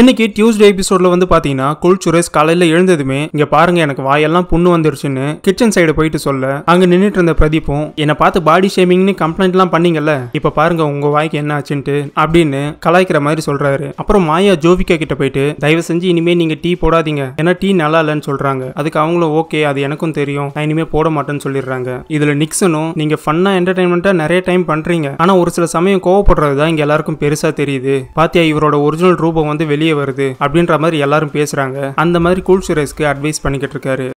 இன்னைக்கு டியூஸ்டே எபிசோட்ல வந்து பாத்தீங்கன்னா குல் சுரேஷ் காலையில எழுந்ததுமே இங்க பாருங்க எனக்கு வாயெல்லாம் புண்ணு வந்துருச்சுன்னு கிச்சன் சைடு போயிட்டு சொல்ல அங்க நின்றுட்டு இருந்த பிரதீப்பும் என்னை பார்த்து பாடி ஷேமிங்னு கம்ப்ளைண்ட் எல்லாம் பண்ணீங்கல்ல இப்ப பாருங்க உங்க வாய்க்கு என்ன ஆச்சுன்ட்டு அப்படின்னு கலாய்க்கிற மாதிரி சொல்றாரு அப்புறம் மாயா ஜோவிகா கிட்ட போயிட்டு தயவு செஞ்சு இனிமே நீங்க டீ போடாதீங்க ஏன்னா டீ நல்லா இல்லன்னு சொல்றாங்க அதுக்கு அவங்களும் ஓகே அது எனக்கும் தெரியும் நான் இனிமே போட மாட்டேன்னு சொல்லிடுறாங்க இதுல நிக்சனும் நீங்க ஃபன்னா என்டர்டைன்மெண்ட்டா நிறைய டைம் பண்றீங்க ஆனா ஒரு சில சமயம் கோவப்படுறதுதான் இங்க எல்லாருக்கும் பெருசா தெரியுது பாத்தியா இவரோட ஒரிஜினல் ரூபம் வந்து வெளியே வருது அப்படின்ற மாதிரி எல்லாரும் பேசுறாங்க அந்த மாதிரி கூல் சுரேஷ்க்கு அட்வைஸ் பண்ணிக்கிட்டு இருக்காரு